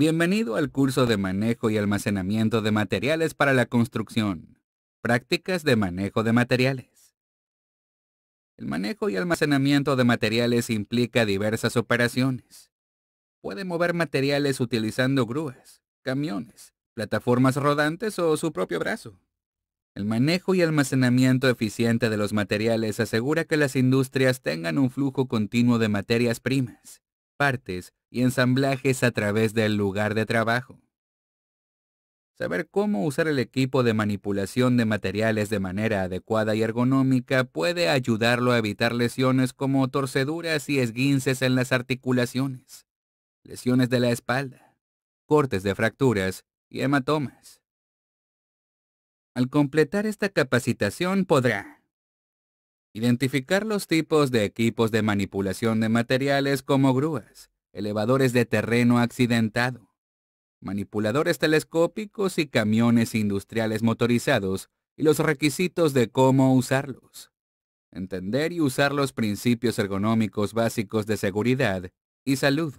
Bienvenido al curso de manejo y almacenamiento de materiales para la construcción. Prácticas de manejo de materiales. El manejo y almacenamiento de materiales implica diversas operaciones. Puede mover materiales utilizando grúas, camiones, plataformas rodantes o su propio brazo. El manejo y almacenamiento eficiente de los materiales asegura que las industrias tengan un flujo continuo de materias primas, partes y ensamblajes a través del lugar de trabajo. Saber cómo usar el equipo de manipulación de materiales de manera adecuada y ergonómica puede ayudarlo a evitar lesiones como torceduras y esguinces en las articulaciones, lesiones de la espalda, cortes de fracturas y hematomas. Al completar esta capacitación podrá Identificar los tipos de equipos de manipulación de materiales como grúas, elevadores de terreno accidentado, manipuladores telescópicos y camiones industriales motorizados y los requisitos de cómo usarlos. Entender y usar los principios ergonómicos básicos de seguridad y salud.